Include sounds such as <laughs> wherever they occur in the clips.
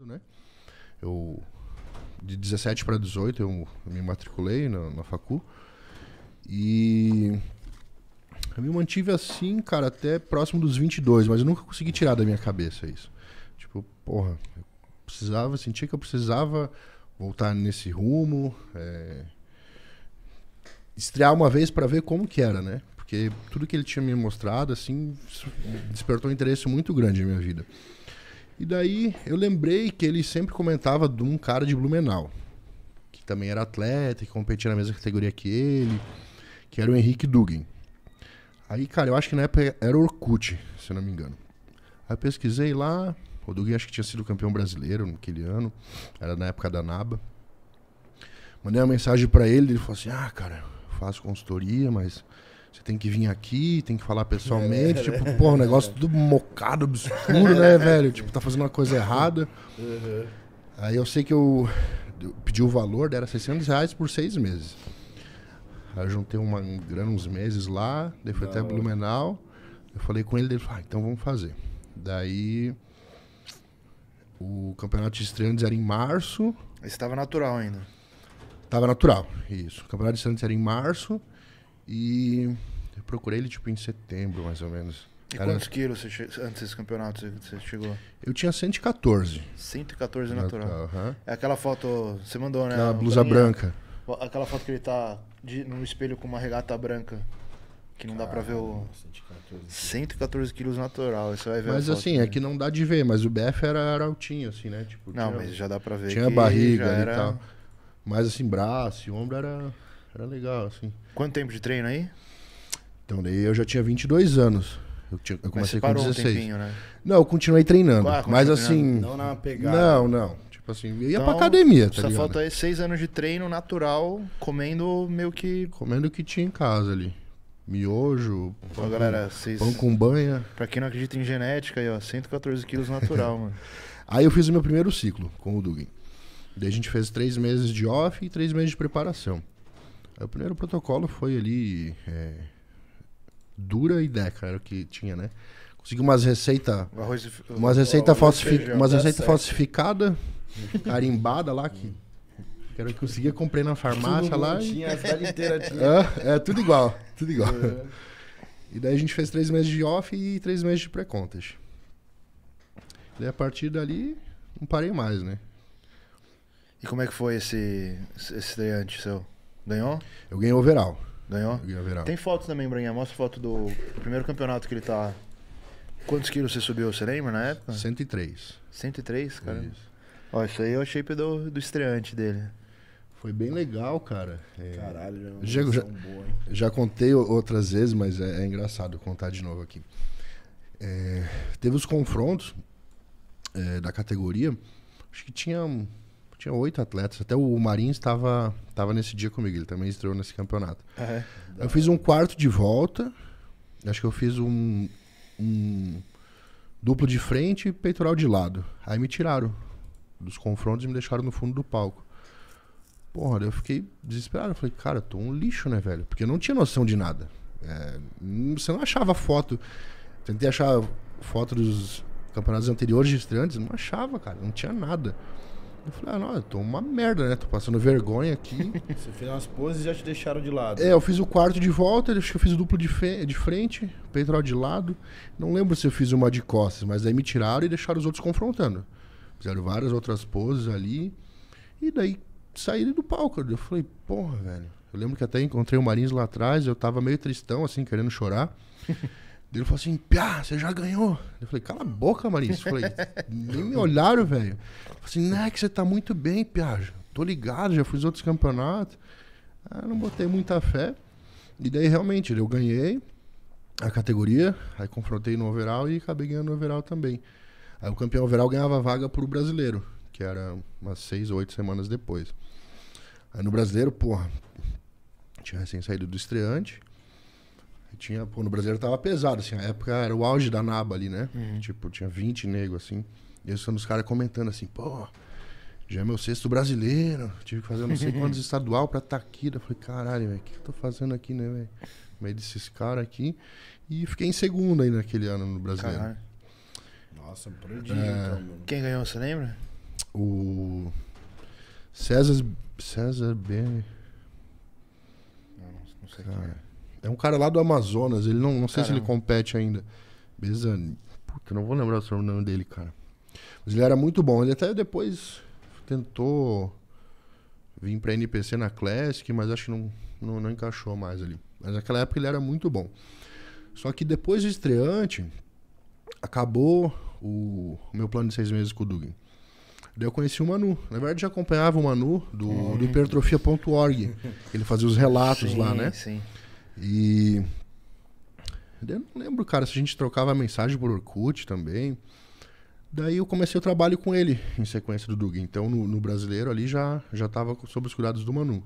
Né? Eu, de 17 para 18, eu me matriculei na, na Facu. E eu me mantive assim, cara, até próximo dos 22, mas eu nunca consegui tirar da minha cabeça isso. Tipo, porra, eu precisava, sentia que eu precisava voltar nesse rumo, é... estrear uma vez para ver como que era, né? Porque tudo que ele tinha me mostrado, assim, despertou um interesse muito grande na minha vida. E daí eu lembrei que ele sempre comentava de um cara de Blumenau, que também era atleta, que competia na mesma categoria que ele, que era o Henrique Dugin. Aí, cara, eu acho que na época era Orkut, se eu não me engano. Aí pesquisei lá, o Dugin acho que tinha sido campeão brasileiro naquele ano, era na época da NABA. Mandei uma mensagem para ele, ele falou assim: "Ah, cara, faço consultoria, mas você tem que vir aqui, tem que falar pessoalmente. É, tipo, é, pô, o negócio tudo mocado, obscuro, né, velho? Tipo, tá fazendo uma coisa errada. Uhum. Aí eu sei que eu, eu pedi o valor, era 600 reais por seis meses. Aí eu juntei uma grana uns meses lá, daí foi até Blumenau. Eu falei com ele, ele falou, ah, então vamos fazer. Daí o campeonato de estreantes era em março. Estava natural ainda. Estava natural, isso. O campeonato de estreantes era em março. E eu procurei ele tipo em setembro, mais ou menos. E Cara, quantos quilos você antes desse campeonato você chegou? Eu tinha 114. 114 natural. natural uhum. É aquela foto, você mandou, né? Na blusa Braninha. branca. Aquela foto que ele tá de, num espelho com uma regata branca. Que não Caramba, dá pra ver o. 114, quilos natural, você vai ver. Mas assim, dele. é que não dá de ver, mas o BF era, altinho, assim, né? Tipo, não, tinha, mas já dá pra ver. Tinha barriga era... e tal. Mas assim, braço, e ombro era. Era legal, assim. Quanto tempo de treino aí? Então, daí eu já tinha 22 anos. Eu, tinha, eu comecei com 16. Um tempinho, né? Não, eu continuei treinando. Ah, mas assim. Não na pegada. Não, não. Tipo assim, eu ia então, pra academia, tá Só ligado? falta aí seis anos de treino natural, comendo meio que. Comendo o que tinha em casa ali. Miojo, pão, ó, galera, vocês... pão com banha. Pra quem não acredita em genética, aí, ó, 114 quilos natural, <laughs> mano. Aí eu fiz o meu primeiro ciclo com o Dugin. Daí a gente fez três meses de off e três meses de preparação. O primeiro protocolo foi ali. É, dura e Deca, era o que tinha, né? Consegui umas receitas. umas receitas falsific, umas receita tá falsificadas, carimbada lá que. Que era o que conseguia, comprei na farmácia lá. Tinha, a cidade inteira tinha. É, é, tudo igual, tudo igual. É. E daí a gente fez três meses de off e três meses de pré-contas. Daí a partir dali, não parei mais, né? E como é que foi esse, esse estreante seu? Ganhou? Eu ganhei overall. Ganhou? Eu ganhei overall. Tem fotos também, Branha. Mostra foto do primeiro campeonato que ele tá. Quantos quilos você subiu, você lembra na época? 103. 103, cara? Isso. Ó, isso aí é o shape do, do estreante dele. Foi bem legal, cara. É... Caralho, é já, já, boa, já contei outras vezes, mas é, é engraçado contar de novo aqui. É, teve os confrontos é, da categoria. Acho que tinha tinha oito atletas. Até o Marinho estava, estava nesse dia comigo, ele também estreou nesse campeonato. É. Eu fiz um quarto de volta, acho que eu fiz um, um duplo de frente e peitoral de lado. Aí me tiraram dos confrontos e me deixaram no fundo do palco. Porra, eu fiquei desesperado. Eu falei, cara, eu tô um lixo, né, velho? Porque eu não tinha noção de nada. É, você não achava foto. Tentei achar foto dos campeonatos anteriores de estreantes, não achava, cara. Não tinha nada. Eu falei, ah, não, eu tô uma merda, né? Tô passando vergonha aqui. <laughs> Você fez umas poses e já te deixaram de lado. É, eu fiz o quarto de volta, acho que eu fiz o duplo de, de frente, peitoral de lado. Não lembro se eu fiz uma de costas, mas aí me tiraram e deixaram os outros confrontando. Fizeram várias outras poses ali. E daí saí do palco. Eu falei, porra, velho. Eu lembro que até encontrei o Marins lá atrás, eu tava meio tristão, assim, querendo chorar. <laughs> ele falou assim, piá, você já ganhou. Eu falei, cala a boca, Maris. falei, nem me olharam, velho. assim, né, que você tá muito bem, piá. Tô ligado, já fiz outros campeonatos. Ah, não botei muita fé. E daí, realmente, eu ganhei a categoria, aí confrontei no overall e acabei ganhando no overall também. Aí o campeão overall ganhava vaga pro brasileiro, que era umas seis ou oito semanas depois. Aí no brasileiro, porra, tinha recém saído do estreante tinha, pô, no brasileiro tava pesado, assim, a época era o auge da naba ali, né? Uhum. Tipo, tinha 20 negros, assim. E eu sendo os caras comentando assim, pô, já é meu sexto brasileiro, tive que fazer não sei <laughs> quantos estadual pra estar tá aqui. Eu falei, caralho, velho, o que, que eu tô fazendo aqui, né, velho? Meio desses caras aqui. E fiquei em segundo aí naquele ano no brasileiro. Caralho. Nossa, prodígio, é... então, mano. Quem ganhou, você lembra? O. César. César B. Não, não sei cara. quem é. É um cara lá do Amazonas, ele não, não sei se ele compete ainda. Bezani. Puta, não vou lembrar o sobrenome dele, cara. Mas ele era muito bom. Ele até depois tentou vir pra NPC na Classic, mas acho que não, não, não encaixou mais ali. Mas naquela época ele era muito bom. Só que depois do estreante, acabou o, o meu plano de seis meses com o Dugin. Daí eu conheci o Manu. Na verdade, já acompanhava o Manu do, do hipertrofia.org. Ele fazia os relatos sim, lá, né? Sim. E. Eu não lembro, cara, se a gente trocava mensagem por Orkut também. Daí eu comecei o trabalho com ele em sequência do Dug. Então no, no, brasileiro ali já já estava sob os cuidados do Manu.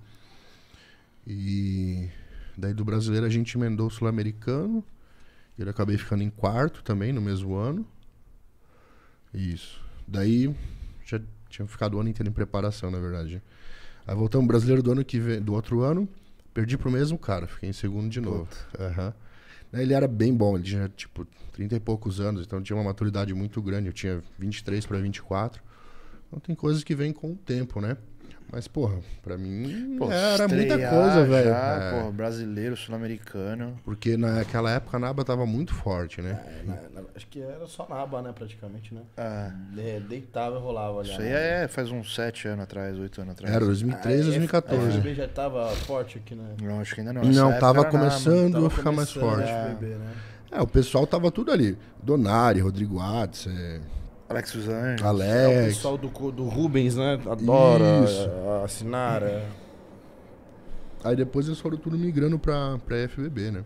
E daí do brasileiro a gente emendou o sul-americano. Eu acabei ficando em quarto também no mesmo ano. Isso. Daí já tinha ficado o ano inteiro em preparação, na verdade. Aí voltamos brasileiro do ano que vem, do outro ano. Perdi pro mesmo cara, fiquei em segundo de novo. Uhum. Ele era bem bom, ele tinha tipo 30 e poucos anos, então tinha uma maturidade muito grande. Eu tinha 23 para 24. Então tem coisas que vêm com o tempo, né? Mas, porra, pra mim Pô, era muita coisa, velho. É. Porra, brasileiro, sul-americano. Porque naquela época a Naba tava muito forte, né? É, na, na, acho que era só Naba, né, praticamente, né? Ah. deitava e rolava ali. Isso aí né? é, faz uns 7 anos atrás, 8 anos atrás. Era 2013, ah, 2014. O FB já tava forte aqui, né? Não, acho que ainda não. Essa não, tava começando naba, tava a ficar mais forte. É. FB, né? é, o pessoal tava tudo ali. Donari, Rodrigo Adson... É... Alex Suzanne. Alex. É, o pessoal do, do Rubens, né? Adora. Isso. A Sinara. Aí depois eles foram tudo migrando pra, pra FBB, né?